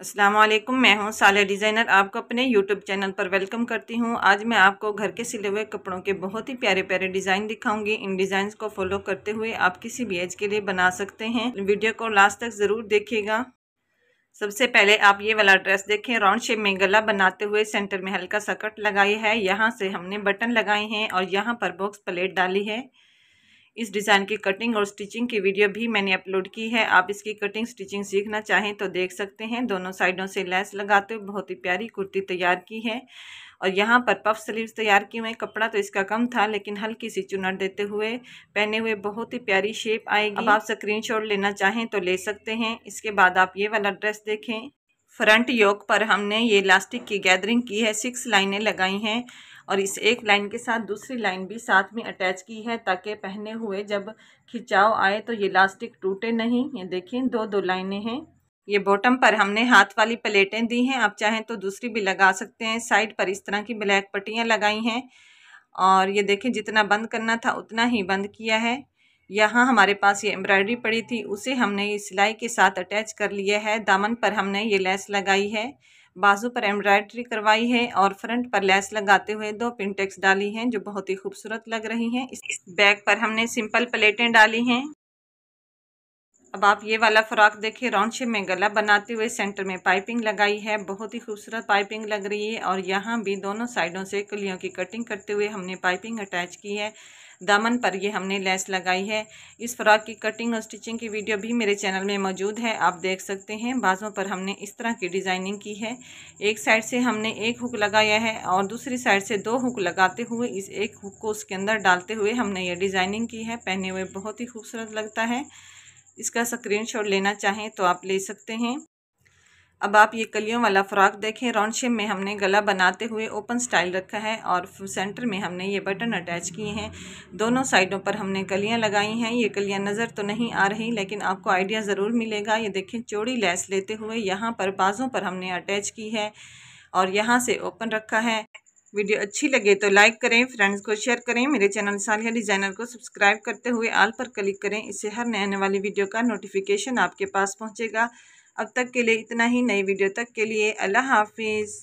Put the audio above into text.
असलम मैं हूं साले डिज़ाइनर आपको अपने यूट्यूब चैनल पर वेलकम करती हूं आज मैं आपको घर के सिले हुए कपड़ों के बहुत ही प्यारे प्यारे डिज़ाइन दिखाऊंगी इन डिज़ाइन को फॉलो करते हुए आप किसी भी एज के लिए बना सकते हैं वीडियो को लास्ट तक ज़रूर देखिएगा सबसे पहले आप ये वाला ड्रेस देखें राउंड शेप में गला बनाते हुए सेंटर में हल्का सा कट लगाई है यहाँ से हमने बटन लगाए हैं और यहाँ पर बॉक्स प्लेट डाली है इस डिज़ाइन की कटिंग और स्टिचिंग की वीडियो भी मैंने अपलोड की है आप इसकी कटिंग स्टिचिंग सीखना चाहें तो देख सकते हैं दोनों साइडों से लैस लगाते हुए बहुत ही प्यारी कुर्ती तैयार की है और यहाँ पर पफ स्लीव्स तैयार किए हुए कपड़ा तो इसका कम था लेकिन हल्की सी चुनट देते हुए पहने हुए बहुत ही प्यारी शेप आएगी अब आप स्क्रीनशॉट लेना चाहें तो ले सकते हैं इसके बाद आप ये वाला ड्रेस देखें फ्रंट योग पर हमने ये इलास्टिक की गैदरिंग की है सिक्स लाइनें लगाई हैं और इस एक लाइन के साथ दूसरी लाइन भी साथ में अटैच की है ताकि पहने हुए जब खिंचाव आए तो ये इलास्टिक टूटे नहीं ये देखें दो दो लाइनें हैं ये बॉटम पर हमने हाथ वाली प्लेटें दी हैं आप चाहें तो दूसरी भी लगा सकते हैं साइड पर इस तरह की ब्लैक पट्टियाँ लगाई हैं और ये देखें जितना बंद करना था उतना ही बंद किया है यहाँ हमारे पास ये एम्ब्रॉयडरी पड़ी थी उसे हमने ये सिलाई के साथ अटैच कर लिया है दामन पर हमने ये लेस लगाई है बाजू पर एम्ब्रॉयडरी करवाई है और फ्रंट पर लेस लगाते हुए दो पिंटेक्स डाली हैं जो बहुत ही खूबसूरत लग रही हैं इस बैग पर हमने सिंपल प्लेटें डाली हैं अब आप ये वाला फ्रॉक देखिए राउंड शेप में गला बनाते हुए सेंटर में पाइपिंग लगाई है बहुत ही खूबसूरत पाइपिंग लग रही है और यहाँ भी दोनों साइडों से कलियों की कटिंग करते हुए हमने पाइपिंग अटैच की है दामन पर ये हमने लेस लगाई है इस फ्रॉक की कटिंग और स्टिचिंग की वीडियो भी मेरे चैनल में मौजूद है आप देख सकते हैं बाजों पर हमने इस तरह की डिज़ाइनिंग की है एक साइड से हमने एक हुक लगाया है और दूसरी साइड से दो हुक लगाते हुए इस एक हुक को उसके अंदर डालते हुए हमने ये डिज़ाइनिंग की है पहने हुए बहुत ही खूबसूरत लगता है इसका स्क्रीनशॉट लेना चाहें तो आप ले सकते हैं अब आप ये कलियों वाला फ्रॉक देखें राउंड शेप में हमने गला बनाते हुए ओपन स्टाइल रखा है और सेंटर में हमने ये बटन अटैच किए हैं दोनों साइडों पर हमने कलियां लगाई हैं ये कलियां नज़र तो नहीं आ रही लेकिन आपको आइडिया ज़रूर मिलेगा ये देखें चौड़ी लैस लेते हुए यहाँ पर बाजों पर हमने अटैच की है और यहाँ से ओपन रखा है वीडियो अच्छी लगे तो लाइक करें फ्रेंड्स को शेयर करें मेरे चैनल सालिया डिज़ाइनर को सब्सक्राइब करते हुए आल पर क्लिक करें इससे हर नए आने वाली वीडियो का नोटिफिकेशन आपके पास पहुँचेगा अब तक के लिए इतना ही नई वीडियो तक के लिए अल्लाह हाफिज़